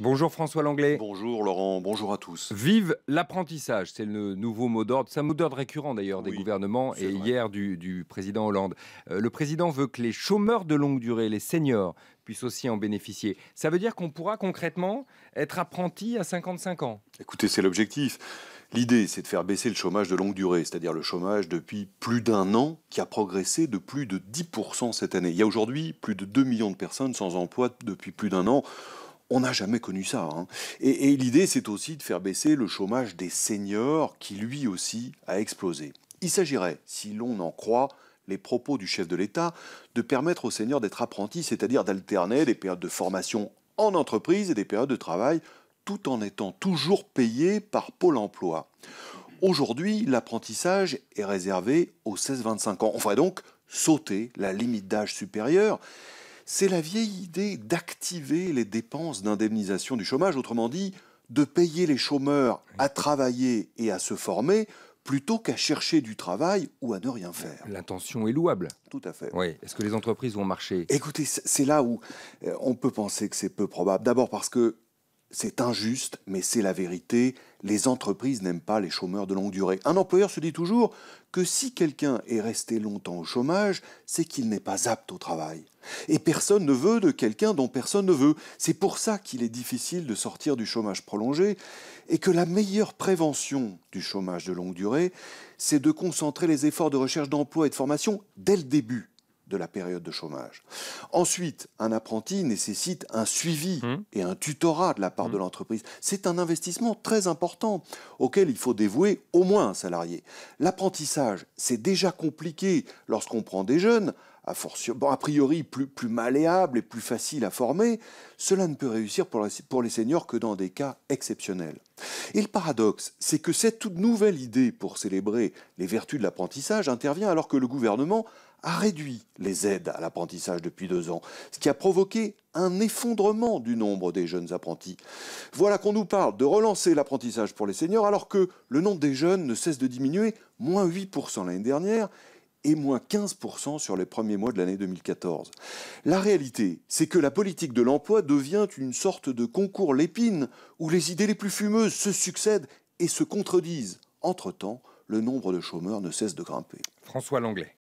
Bonjour François Langlais. Bonjour Laurent, bonjour à tous. Vive l'apprentissage, c'est le nouveau mot d'ordre. C'est un mot d'ordre récurrent d'ailleurs des gouvernements et hier du, président Hollande. Euh, le président veut que les chômeurs de longue durée, les seniors, puissent aussi en bénéficier. Ça veut dire qu'on pourra concrètement être apprenti à 55 ans Écoutez, c'est l'objectif. L'idée, c'est de faire baisser le chômage de longue durée, c'est-à-dire le chômage depuis plus d'un an, qui a progressé de plus de 10% cette année. Il y a aujourd'hui plus de 2 millions de personnes sans emploi depuis plus d'un an. On n'a jamais connu ça. Hein. Et, et l'idée, c'est aussi de faire baisser le chômage des seniors qui lui aussi a explosé. Il s'agirait, si l'on en croit les propos du chef de l'État, de permettre aux seniors d'être apprentis, c'est-à-dire d'alterner des périodes de formation en entreprise et des périodes de travail, tout en étant toujours payés par Pôle Emploi. Aujourd'hui, l'apprentissage est réservé aux 16-25 ans. On ferait donc sauter la limite d'âge supérieure c'est la vieille idée d'activer les dépenses d'indemnisation du chômage, autrement dit, de payer les chômeurs à travailler et à se former plutôt qu'à chercher du travail ou à ne rien faire. L'intention est louable. Tout à fait. Oui. Est-ce que les entreprises vont marcher Écoutez, c'est là où euh, on peut penser que c'est peu probable. D'abord parce que c'est injuste, mais c'est la vérité. Les entreprises n'aiment pas les chômeurs de longue durée. Un employeur se dit toujours que si quelqu'un est resté longtemps au chômage, c'est qu'il n'est pas apte au travail. Et personne ne veut de quelqu'un dont personne ne veut. C'est pour ça qu'il est difficile de sortir du chômage prolongé et que la meilleure prévention du chômage de longue durée, c'est de concentrer les efforts de recherche d'emploi et de formation dès le début de la période de chômage. Ensuite, un apprenti nécessite un suivi mmh. et un tutorat de la part mmh. de l'entreprise. C'est un investissement très important auquel il faut dévouer au moins un salarié. L'apprentissage, c'est déjà compliqué lorsqu'on prend des jeunes, a, priori plus, plus malléables et plus faciles à former. Cela ne peut réussir pour, pour les seniors que dans des cas exceptionnels. Et le paradoxe, c'est que cette toute nouvelle idée pour célébrer les vertus de l'apprentissage intervient alors que le gouvernement a réduit les aides à l'apprentissage depuis deux ans, ce qui a provoqué un effondrement du nombre des jeunes apprentis. Voilà qu'on nous parle de relancer l'apprentissage pour les seniors alors que le nombre des jeunes ne cesse de diminuer, moins 8% l'année dernière et moins 15% sur les premiers mois de l'année 2014. La réalité, c'est que la politique de l'emploi devient une sorte de concours l'épine où les idées les plus fumeuses se succèdent et se contredisent. Entre-temps, le nombre de chômeurs ne cesse de grimper. François Langlais.